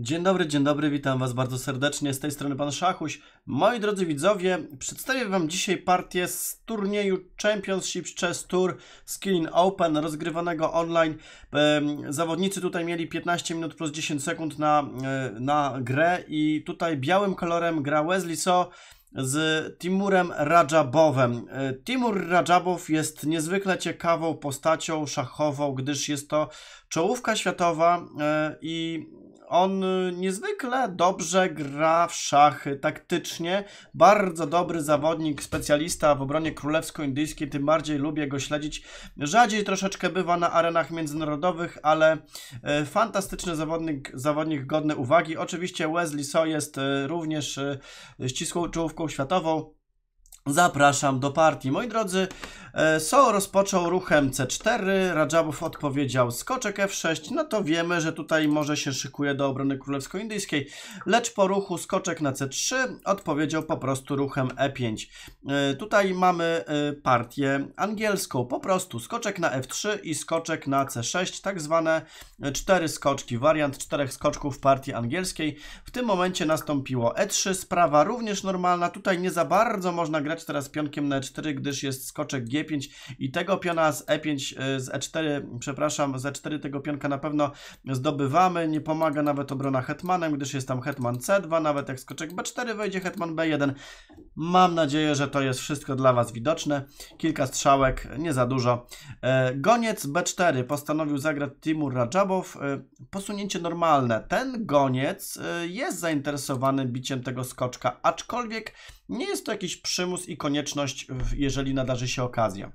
Dzień dobry, dzień dobry, witam Was bardzo serdecznie. Z tej strony Pan Szachuś. Moi drodzy widzowie, przedstawię Wam dzisiaj partię z turnieju Championship Chess Tour Skin Open rozgrywanego online. Zawodnicy tutaj mieli 15 minut plus 10 sekund na, e, na grę i tutaj białym kolorem gra Wesley So z Timurem Rajabowem. E, Timur Rajabow jest niezwykle ciekawą postacią szachową, gdyż jest to czołówka światowa e, i on y, niezwykle dobrze gra w szachy taktycznie. Bardzo dobry zawodnik, specjalista w obronie królewsko-indyjskiej, tym bardziej lubię go śledzić. Rzadziej troszeczkę bywa na arenach międzynarodowych, ale y, fantastyczny zawodnik, zawodnik godny uwagi. Oczywiście Wesley So jest y, również ścisłą czołówką światową. Zapraszam do partii. Moi drodzy, e, So rozpoczął ruchem C4, Rajabów odpowiedział skoczek F6, no to wiemy, że tutaj może się szykuje do obrony królewsko-indyjskiej, lecz po ruchu skoczek na C3 odpowiedział po prostu ruchem E5. E, tutaj mamy e, partię angielską, po prostu skoczek na F3 i skoczek na C6, tak zwane cztery skoczki, wariant czterech skoczków partii angielskiej. W tym momencie nastąpiło E3, sprawa również normalna, tutaj nie za bardzo można grać teraz pionkiem na e4, gdyż jest skoczek g5 i tego piona z e5, e, z e4, przepraszam, z e4 tego pionka na pewno zdobywamy. Nie pomaga nawet obrona hetmanem, gdyż jest tam hetman c2, nawet jak skoczek b4 wejdzie hetman b1. Mam nadzieję, że to jest wszystko dla Was widoczne. Kilka strzałek, nie za dużo. E, goniec b4 postanowił zagrać Timur rajabow e, Posunięcie normalne. Ten goniec jest zainteresowany biciem tego skoczka, aczkolwiek nie jest to jakiś przymus plus i konieczność, jeżeli nadarzy się okazja.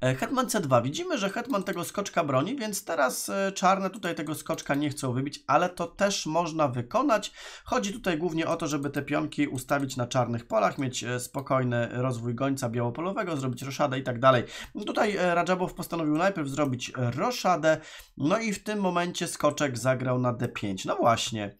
E, Hetman C2. Widzimy, że Hetman tego skoczka broni, więc teraz e, czarne tutaj tego skoczka nie chcą wybić, ale to też można wykonać. Chodzi tutaj głównie o to, żeby te pionki ustawić na czarnych polach, mieć e, spokojny rozwój gońca białopolowego, zrobić roszadę i tak dalej. No tutaj Radżabow postanowił najpierw zrobić roszadę, no i w tym momencie skoczek zagrał na D5. No właśnie.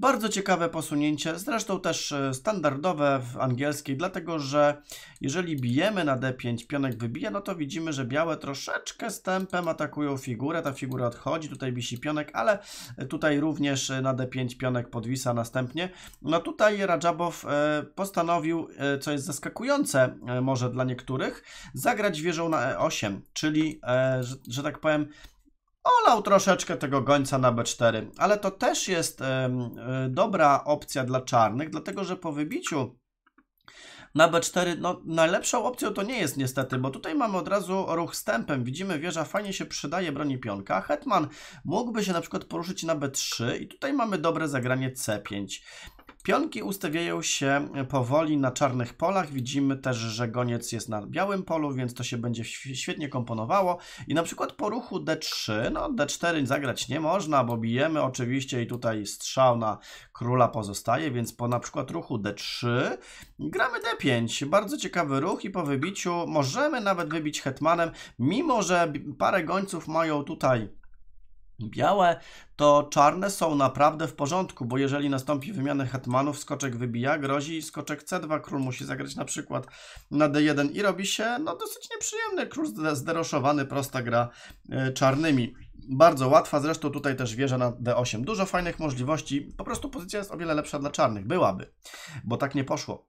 Bardzo ciekawe posunięcie, zresztą też e, standardowe w angielskiej, dlatego że jeżeli bijemy na d5, pionek wybija, no to widzimy, że białe troszeczkę z tempem atakują figurę, ta figura odchodzi, tutaj wisi pionek, ale tutaj również na d5 pionek podwisa następnie. No tutaj Rajabow e, postanowił, e, co jest zaskakujące może dla niektórych, zagrać wieżą na e8, czyli, że, że tak powiem, olał troszeczkę tego gońca na b4, ale to też jest e, dobra opcja dla czarnych, dlatego że po wybiciu na B4, no najlepszą opcją to nie jest niestety, bo tutaj mamy od razu ruch stępem. Widzimy, wieża fajnie się przydaje broni pionka. Hetman mógłby się na przykład poruszyć na B3 i tutaj mamy dobre zagranie C5. Pionki ustawiają się powoli na czarnych polach. Widzimy też, że goniec jest na białym polu, więc to się będzie świetnie komponowało. I na przykład po ruchu D3, no D4 zagrać nie można, bo bijemy oczywiście i tutaj strzał na króla pozostaje, więc po na przykład ruchu D3 gramy D5. Bardzo ciekawy ruch i po wybiciu możemy nawet wybić hetmanem, mimo że parę gońców mają tutaj białe, to czarne są naprawdę w porządku, bo jeżeli nastąpi wymiana hetmanów, skoczek wybija, grozi skoczek C2, król musi zagrać na przykład na D1 i robi się no, dosyć nieprzyjemny król zderoszowany, prosta gra e, czarnymi. Bardzo łatwa, zresztą tutaj też wieża na D8. Dużo fajnych możliwości, po prostu pozycja jest o wiele lepsza dla czarnych, byłaby, bo tak nie poszło.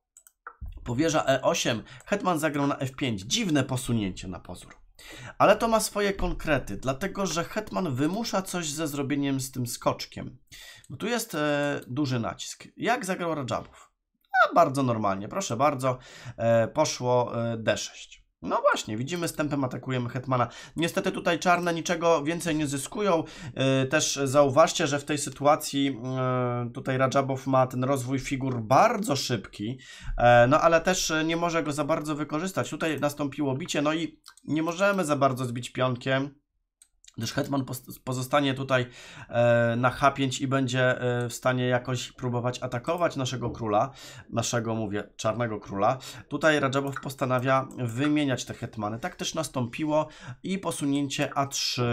Powierza E8, hetman zagrał na F5, dziwne posunięcie na pozór. Ale to ma swoje konkrety, dlatego że Hetman wymusza coś ze zrobieniem z tym skoczkiem. Bo tu jest e, duży nacisk. Jak zagrał Rajabów? A bardzo normalnie, proszę bardzo, e, poszło e, D6. No właśnie, widzimy, stępem atakujemy Hetmana. Niestety tutaj czarne niczego więcej nie zyskują. E, też zauważcie, że w tej sytuacji e, tutaj Rajabow ma ten rozwój figur bardzo szybki, e, no ale też nie może go za bardzo wykorzystać. Tutaj nastąpiło bicie, no i nie możemy za bardzo zbić pionkiem gdyż Hetman pozostanie tutaj e, na H5 i będzie e, w stanie jakoś próbować atakować naszego króla, naszego, mówię, czarnego króla. Tutaj Radżabow postanawia wymieniać te Hetmany. Tak też nastąpiło i posunięcie A3.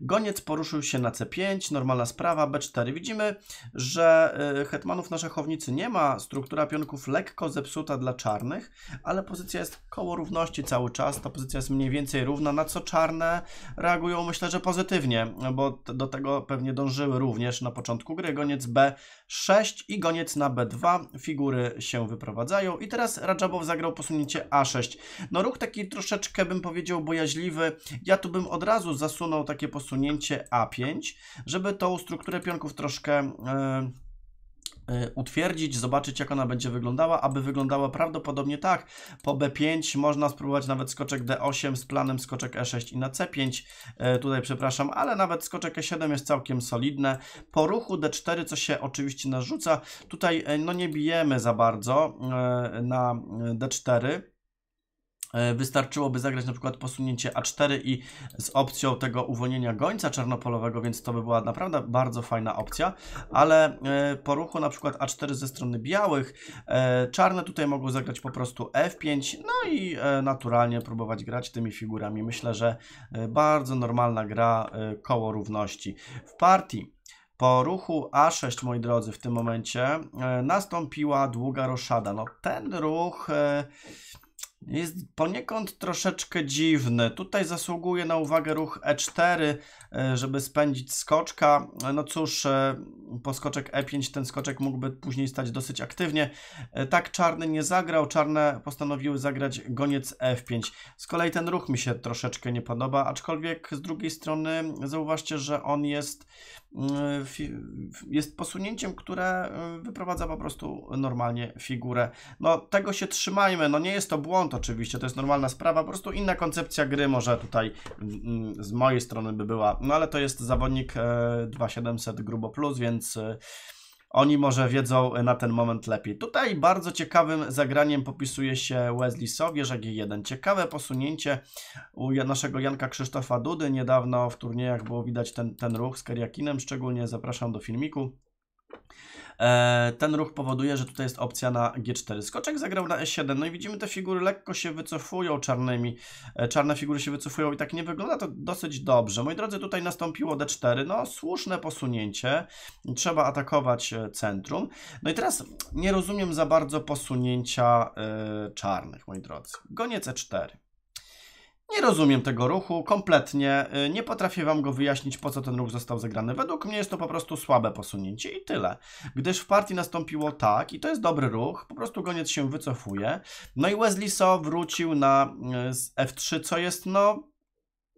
Goniec poruszył się na C5, normalna sprawa, B4. Widzimy, że e, Hetmanów na szachownicy nie ma, struktura pionków lekko zepsuta dla czarnych, ale pozycja jest koło równości cały czas, ta pozycja jest mniej więcej równa, na co czarne reagują, myślę, że pozytywnie, bo do tego pewnie dążyły również na początku gry. Goniec B6 i goniec na B2. Figury się wyprowadzają i teraz Rajabow zagrał posunięcie A6. No ruch taki troszeczkę bym powiedział bojaźliwy. Ja tu bym od razu zasunął takie posunięcie A5, żeby tą strukturę pionków troszkę... Yy, E, utwierdzić, zobaczyć jak ona będzie wyglądała, aby wyglądała prawdopodobnie tak. Po B5 można spróbować nawet skoczek D8 z planem skoczek E6 i na C5, e, tutaj przepraszam, ale nawet skoczek E7 jest całkiem solidne. Po ruchu D4, co się oczywiście narzuca, tutaj e, no nie bijemy za bardzo na D4, E, wystarczyłoby zagrać na przykład posunięcie A4 i z opcją tego uwolnienia gońca czarnopolowego, więc to by była naprawdę bardzo fajna opcja, ale e, po ruchu na przykład A4 ze strony białych, e, czarne tutaj mogą zagrać po prostu F5, no i naturalnie próbować grać tymi figurami. Myślę, że bardzo normalna gra koło równości. W partii po ruchu A6, moi drodzy, w tym momencie nastąpiła długa roszada. No ten ruch jest poniekąd troszeczkę dziwny. Tutaj zasługuje na uwagę ruch E4, e, żeby spędzić skoczka. No cóż, e, po skoczek E5 ten skoczek mógłby później stać dosyć aktywnie. E, tak czarny nie zagrał, czarne postanowiły zagrać goniec F5. Z kolei ten ruch mi się troszeczkę nie podoba, aczkolwiek z drugiej strony zauważcie, że on jest mm, jest posunięciem, które mm, wyprowadza po prostu normalnie figurę. No tego się trzymajmy, no nie jest to błąd, oczywiście, to jest normalna sprawa, po prostu inna koncepcja gry może tutaj mm, mm, z mojej strony by była, no ale to jest zawodnik 2700 e, grubo plus, więc e, oni może wiedzą na ten moment lepiej. Tutaj bardzo ciekawym zagraniem popisuje się Wesley Sowierz G1. Ciekawe posunięcie u naszego Janka Krzysztofa Dudy. Niedawno w turniejach było widać ten, ten ruch z Keriakinem. Szczególnie zapraszam do filmiku. E, ten ruch powoduje, że tutaj jest opcja na G4. Skoczek zagrał na E7. No i widzimy, te figury lekko się wycofują czarnymi. E, czarne figury się wycofują i tak nie wygląda to dosyć dobrze. Moi drodzy, tutaj nastąpiło D4. No, słuszne posunięcie. Trzeba atakować e, centrum. No i teraz nie rozumiem za bardzo posunięcia czarnych, moi drodzy. Goniec E4. Nie rozumiem tego ruchu kompletnie, y, nie potrafię Wam go wyjaśnić, po co ten ruch został zagrany. Według mnie jest to po prostu słabe posunięcie i tyle. Gdyż w partii nastąpiło tak, i to jest dobry ruch, po prostu goniec się wycofuje. No i Wesley So wrócił na y, F3, co jest no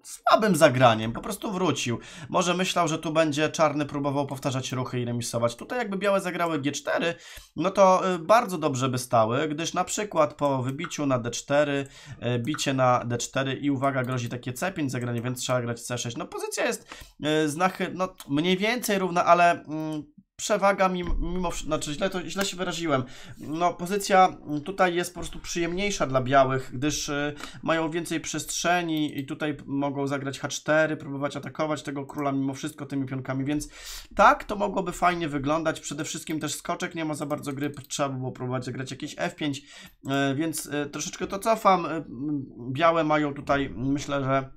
słabym zagraniem, po prostu wrócił. Może myślał, że tu będzie czarny próbował powtarzać ruchy i remisować. Tutaj jakby białe zagrały G4, no to y, bardzo dobrze by stały, gdyż na przykład po wybiciu na D4, y, bicie na D4 i uwaga, grozi takie C5 zagranie, więc trzeba grać C6. No pozycja jest y, znachy, no mniej więcej równa, ale... Mm, przewaga mimo, mimo znaczy źle, to, źle się wyraziłem. No, pozycja tutaj jest po prostu przyjemniejsza dla białych, gdyż y, mają więcej przestrzeni i tutaj mogą zagrać H4, próbować atakować tego króla mimo wszystko tymi pionkami, więc tak, to mogłoby fajnie wyglądać. Przede wszystkim też skoczek nie ma za bardzo gry, trzeba było próbować zagrać jakieś F5, y, więc y, troszeczkę to cofam. Y, białe mają tutaj, myślę, że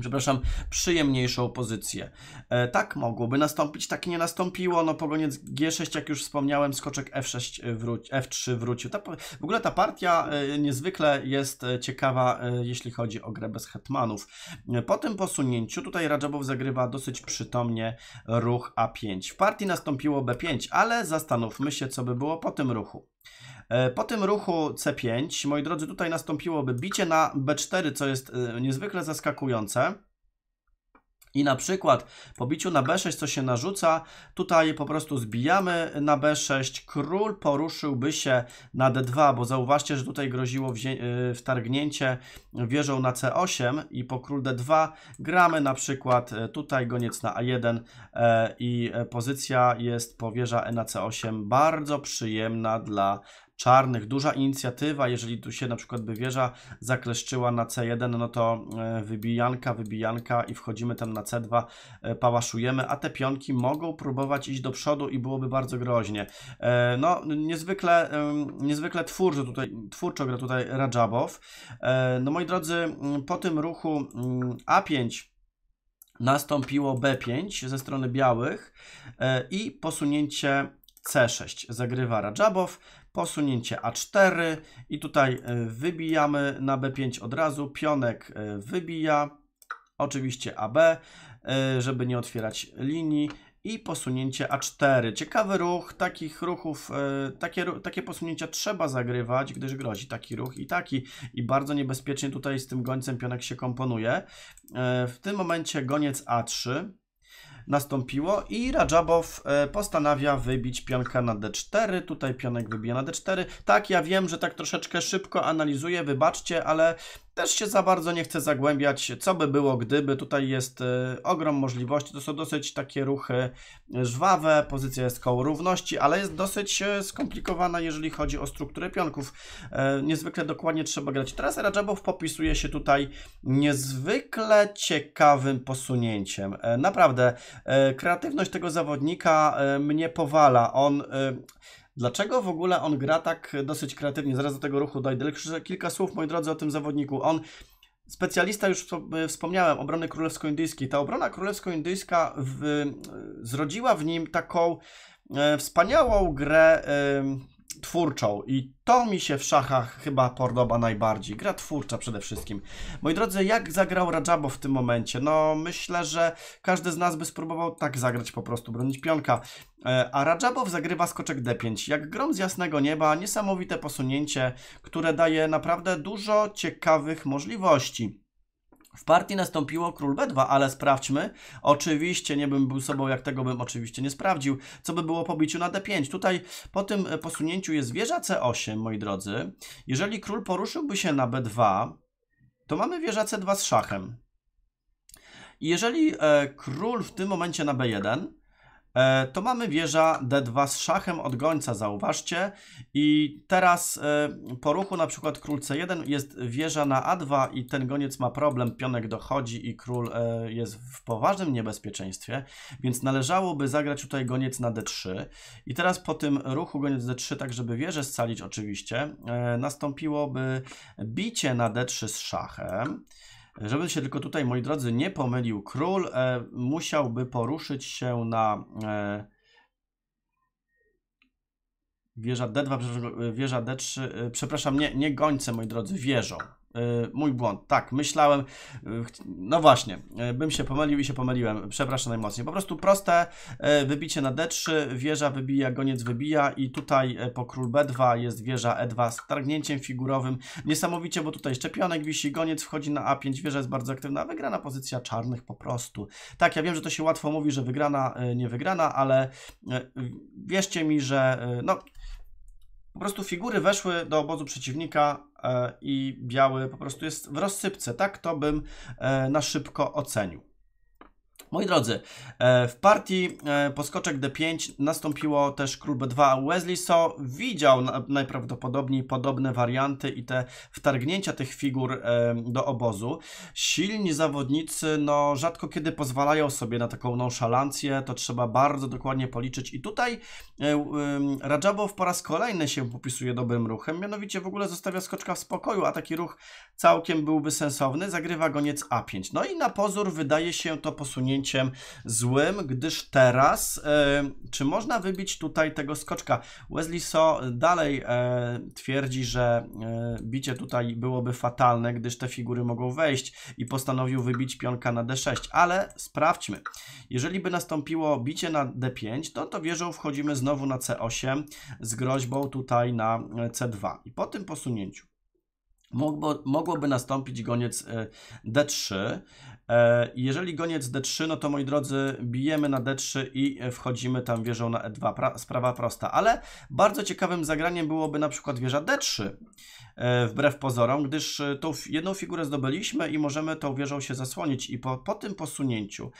przepraszam, przyjemniejszą pozycję. E, tak mogłoby nastąpić, tak nie nastąpiło, no pogoniec G6, jak już wspomniałem, skoczek F6 wróci, F3 wrócił. Ta, w ogóle ta partia e, niezwykle jest e, ciekawa, e, jeśli chodzi o grę bez hetmanów. E, po tym posunięciu tutaj Radżabow zagrywa dosyć przytomnie ruch A5. W partii nastąpiło B5, ale zastanówmy się, co by było po tym ruchu. E, po tym ruchu C5, moi drodzy, tutaj nastąpiłoby bicie na B4, co jest e, niezwykle zaskakujące. I na przykład po biciu na b6, co się narzuca, tutaj po prostu zbijamy na b6, król poruszyłby się na d2, bo zauważcie, że tutaj groziło e, wtargnięcie wieżą na c8 i po król d2 gramy na przykład e, tutaj goniec na a1 e, i pozycja jest po wieża e na c8 bardzo przyjemna dla czarnych. Duża inicjatywa, jeżeli tu się na przykład by wieża zakleszczyła na C1, no to e, wybijanka, wybijanka i wchodzimy tam na C2, e, pałaszujemy, a te pionki mogą próbować iść do przodu i byłoby bardzo groźnie. E, no, niezwykle, niezwykle twórczo tutaj, twórczo gra tutaj Rajabow. No moi drodzy, po tym ruchu A5 nastąpiło B5 ze strony białych i posunięcie C6 zagrywa Radżabow, posunięcie A4 i tutaj e, wybijamy na B5 od razu, pionek e, wybija, oczywiście AB, e, żeby nie otwierać linii i posunięcie A4. Ciekawy ruch, takich ruchów, takie, takie posunięcia trzeba zagrywać, gdyż grozi taki ruch i taki i bardzo niebezpiecznie tutaj z tym gońcem pionek się komponuje. W tym momencie goniec A3, nastąpiło i Radżabow e, postanawia wybić pionka na d4, tutaj pionek wybija na d4. Tak, ja wiem, że tak troszeczkę szybko analizuję, wybaczcie, ale też się za bardzo nie chcę zagłębiać, co by było, gdyby. Tutaj jest y, ogrom możliwości. To są dosyć takie ruchy y, żwawe. Pozycja jest koło równości, ale jest dosyć y, skomplikowana, jeżeli chodzi o strukturę pionków. E, niezwykle dokładnie trzeba grać. Teraz Rajabow popisuje się tutaj niezwykle ciekawym posunięciem. E, naprawdę, e, kreatywność tego zawodnika mnie powala. On Dlaczego w ogóle on gra tak dosyć kreatywnie? Zaraz do tego ruchu dojdę. kilka słów, moi drodzy, o tym zawodniku. On specjalista, już e, wspomniałem, obrony królewsko-indyjskiej. Ta obrona królewsko-indyjska w, e, zrodziła w nim taką e, wspaniałą grę. E, twórczą i to mi się w szachach chyba podoba najbardziej. Gra twórcza przede wszystkim. Moi drodzy, jak zagrał Rajabo w tym momencie? No myślę, że każdy z nas by spróbował tak zagrać po prostu, bronić pionka. E, a Rajabow zagrywa skoczek D5. Jak grom z jasnego nieba, niesamowite posunięcie, które daje naprawdę dużo ciekawych możliwości. W partii nastąpiło król B2, ale sprawdźmy. Oczywiście nie bym był sobą, jak tego bym oczywiście nie sprawdził. Co by było po biciu na D5? Tutaj po tym posunięciu jest wieża C8, moi drodzy. Jeżeli król poruszyłby się na B2, to mamy wieża C2 z szachem. I jeżeli e, król w tym momencie na B1, E, to mamy wieża d2 z szachem od gońca, zauważcie. I teraz e, po ruchu na przykład król c1 jest wieża na a2 i ten goniec ma problem, pionek dochodzi i król e, jest w poważnym niebezpieczeństwie, więc należałoby zagrać tutaj goniec na d3. I teraz po tym ruchu goniec d3, tak żeby wieżę scalić oczywiście, nastąpiłoby bicie na d3 z szachem. Żeby się tylko tutaj, moi drodzy, nie pomylił król, e, musiałby poruszyć się na e, wieża D2, wieża D3, e, przepraszam, nie, nie gońce, moi drodzy, wieżą. E, mój błąd, tak, myślałem, e, no właśnie, e, bym się pomylił i się pomyliłem, przepraszam najmocniej. Po prostu proste wybicie na D3, wieża wybija, goniec wybija i tutaj po król B2 jest wieża E2 z targnięciem figurowym. Niesamowicie, bo tutaj szczepionek wisi, goniec wchodzi na A5, wieża jest bardzo aktywna, a wygrana pozycja czarnych po prostu. Tak, ja wiem, że to się łatwo mówi, że wygrana, nie wygrana, ale wierzcie mi, że no... Po prostu figury weszły do obozu przeciwnika e, i biały po prostu jest w rozsypce. Tak to bym e, na szybko ocenił. Moi drodzy, e, w partii e, poskoczek D5 nastąpiło też król B2. Wesley So widział najprawdopodobniej podobne warianty i te wtargnięcia tych figur e, do obozu. Silni zawodnicy no, rzadko kiedy pozwalają sobie na taką nonszalancję, to trzeba bardzo dokładnie policzyć. I tutaj Rajabow po raz kolejny się popisuje dobrym ruchem, mianowicie w ogóle zostawia skoczka w spokoju, a taki ruch całkiem byłby sensowny. Zagrywa goniec A5. No i na pozór wydaje się to posunięcie posunięciem złym, gdyż teraz, e, czy można wybić tutaj tego skoczka? Wesley So dalej e, twierdzi, że e, bicie tutaj byłoby fatalne, gdyż te figury mogą wejść i postanowił wybić pionka na d6, ale sprawdźmy. Jeżeli by nastąpiło bicie na d5, to no to wieżą wchodzimy znowu na c8 z groźbą tutaj na c2. I po tym posunięciu Mogłoby nastąpić goniec D3, E, jeżeli goniec D3, no to moi drodzy, bijemy na D3 i wchodzimy tam wieżą na E2. Pra sprawa prosta, ale bardzo ciekawym zagraniem byłoby na przykład wieża D3, e, wbrew pozorom, gdyż e, tą jedną figurę zdobyliśmy i możemy tą wieżą się zasłonić i po, po tym posunięciu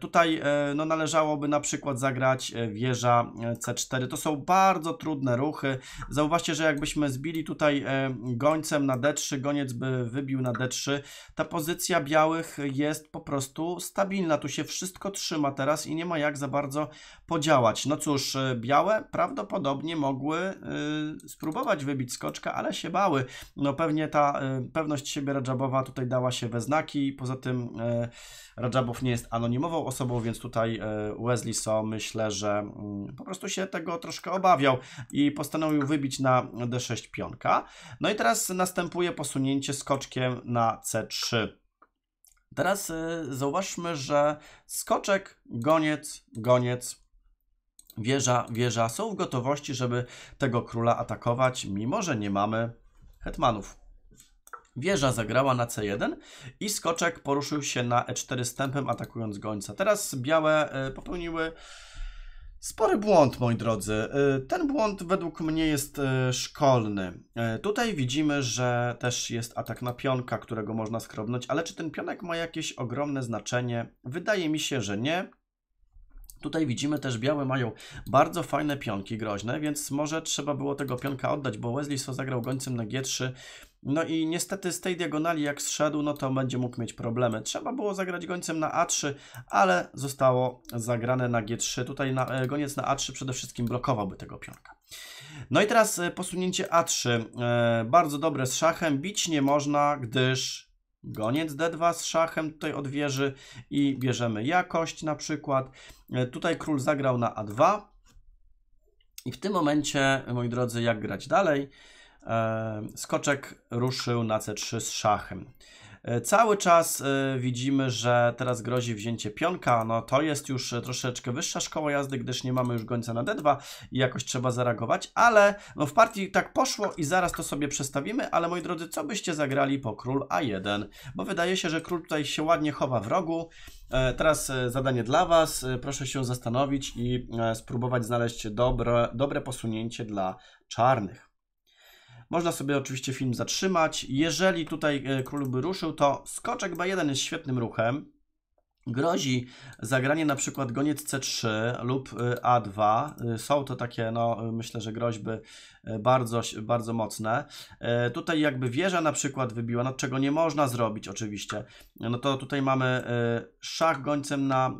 tutaj no, należałoby na przykład zagrać wieża C4. To są bardzo trudne ruchy. Zauważcie, że jakbyśmy zbili tutaj gońcem na D3, goniec by wybił na D3, ta pozycja białych jest po prostu stabilna. Tu się wszystko trzyma teraz i nie ma jak za bardzo podziałać. No cóż, y, białe prawdopodobnie mogły y, spróbować wybić skoczka, ale się bały. No pewnie ta y, pewność siebie Radżabowa tutaj dała się we znaki. Poza tym y, nie jest anonimową osobą, więc tutaj y, Wesley So myślę, że mm, po prostu się tego troszkę obawiał i postanowił wybić na d6 pionka. No i teraz następuje posunięcie skoczkiem na c3. Teraz y, zauważmy, że skoczek, goniec, goniec, wieża, wieża są w gotowości, żeby tego króla atakować, mimo że nie mamy hetmanów. Wieża zagrała na C1 i skoczek poruszył się na E4 stępem, atakując gońca. Teraz białe y, popełniły Spory błąd, moi drodzy. Y, ten błąd według mnie jest y, szkolny. Y, tutaj widzimy, że też jest atak na pionka, którego można skrobnąć, ale czy ten pionek ma jakieś ogromne znaczenie? Wydaje mi się, że nie. Tutaj widzimy też białe mają bardzo fajne pionki groźne, więc może trzeba było tego pionka oddać, bo Wesley so zagrał gońcem na G3. No i niestety z tej diagonali jak zszedł, no to będzie mógł mieć problemy. Trzeba było zagrać gońcem na A3, ale zostało zagrane na G3. Tutaj na, e, goniec na A3 przede wszystkim blokowałby tego pionka. No i teraz e, posunięcie A3. E, bardzo dobre z szachem. Bić nie można, gdyż Goniec D2 z szachem tutaj od wieży i bierzemy jakość na przykład. E, tutaj król zagrał na A2. I w tym momencie, moi drodzy, jak grać dalej? E, skoczek ruszył na C3 z szachem. E, cały czas e, widzimy, że teraz grozi wzięcie pionka, no to jest już e, troszeczkę wyższa szkoła jazdy, gdyż nie mamy już gońca na D2 i jakoś trzeba zareagować, ale no w partii tak poszło i zaraz to sobie przestawimy, ale moi drodzy, co byście zagrali po król A1? Bo wydaje się, że król tutaj się ładnie chowa w rogu, Teraz zadanie dla Was. Proszę się zastanowić i spróbować znaleźć dobre, dobre posunięcie dla czarnych. Można sobie oczywiście film zatrzymać. Jeżeli tutaj e, król by ruszył, to skoczek B1 jest świetnym ruchem. Grozi zagranie na przykład goniec C3 lub e, A2. E, są to takie, no myślę, że groźby E, bardzo, bardzo mocne. E, tutaj jakby wieża na przykład wybiła, no czego nie można zrobić oczywiście, no to tutaj mamy e, szach gońcem na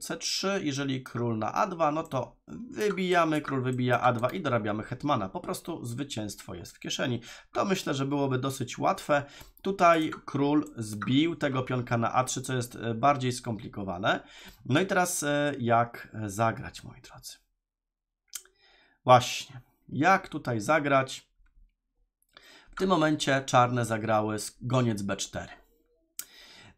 C3, jeżeli król na A2, no to wybijamy, król wybija A2 i dorabiamy hetmana. Po prostu zwycięstwo jest w kieszeni. To myślę, że byłoby dosyć łatwe. Tutaj król zbił tego pionka na A3, co jest bardziej skomplikowane. No i teraz jak zagrać, moi drodzy? Właśnie. Jak tutaj zagrać? W tym momencie czarne zagrały goniec b4.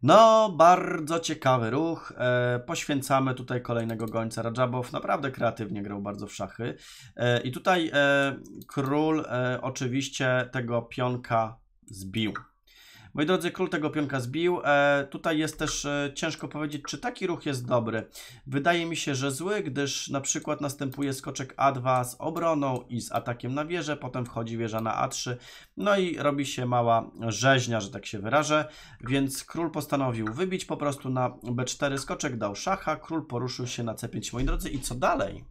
No, bardzo ciekawy ruch. E, poświęcamy tutaj kolejnego gońca. Rajabow. naprawdę kreatywnie grał bardzo w szachy. E, I tutaj e, król e, oczywiście tego pionka zbił. Moi drodzy, król tego pionka zbił. E, tutaj jest też e, ciężko powiedzieć, czy taki ruch jest dobry. Wydaje mi się, że zły, gdyż na przykład następuje skoczek A2 z obroną i z atakiem na wieżę, potem wchodzi wieża na A3, no i robi się mała rzeźnia, że tak się wyrażę, więc król postanowił wybić po prostu na B4, skoczek dał szacha, król poruszył się na C5. Moi drodzy, i co dalej?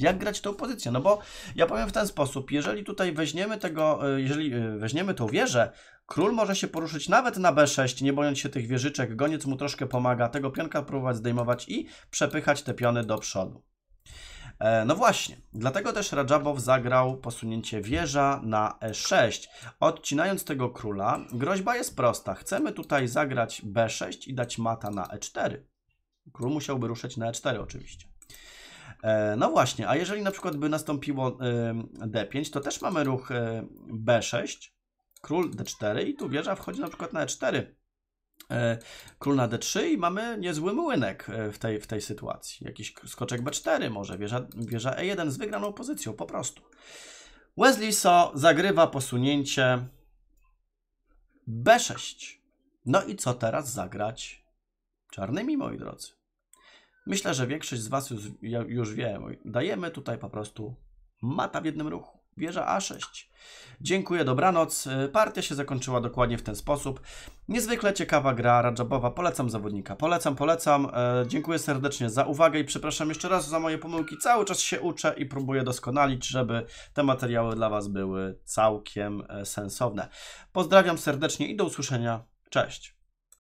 jak grać tą pozycję. No bo ja powiem w ten sposób, jeżeli tutaj weźmiemy tego, y, jeżeli y, weźmiemy tą wieżę, król może się poruszyć nawet na b6, nie bojąc się tych wieżyczek, goniec mu troszkę pomaga, tego pionka próbować zdejmować i przepychać te piony do przodu. E, no właśnie, dlatego też Radżabow zagrał posunięcie wieża na e6. Odcinając tego króla, groźba jest prosta. Chcemy tutaj zagrać b6 i dać mata na e4. Król musiałby ruszać na e4 oczywiście. E, no właśnie, a jeżeli na przykład by nastąpiło D5, to też mamy ruch e, B6, król D4 i tu wieża wchodzi na przykład na E4. E, król na D3 i mamy niezły młynek w tej, w tej sytuacji. Jakiś skoczek B4 może, wieża, wieża E1 z wygraną pozycją po prostu. Wesley So zagrywa posunięcie B6. No i co teraz zagrać czarnymi, moi drodzy? Myślę, że większość z Was już, już wie. Dajemy tutaj po prostu mata w jednym ruchu. Wieża A6. Dziękuję, dobranoc. E, partia się zakończyła dokładnie w ten sposób. Niezwykle ciekawa gra Rajabowa. Polecam zawodnika. Polecam, polecam. E, dziękuję serdecznie za uwagę i przepraszam jeszcze raz za moje pomyłki. Cały czas się uczę i próbuję doskonalić, żeby te materiały dla Was były całkiem e, sensowne. Pozdrawiam serdecznie i do usłyszenia. Cześć.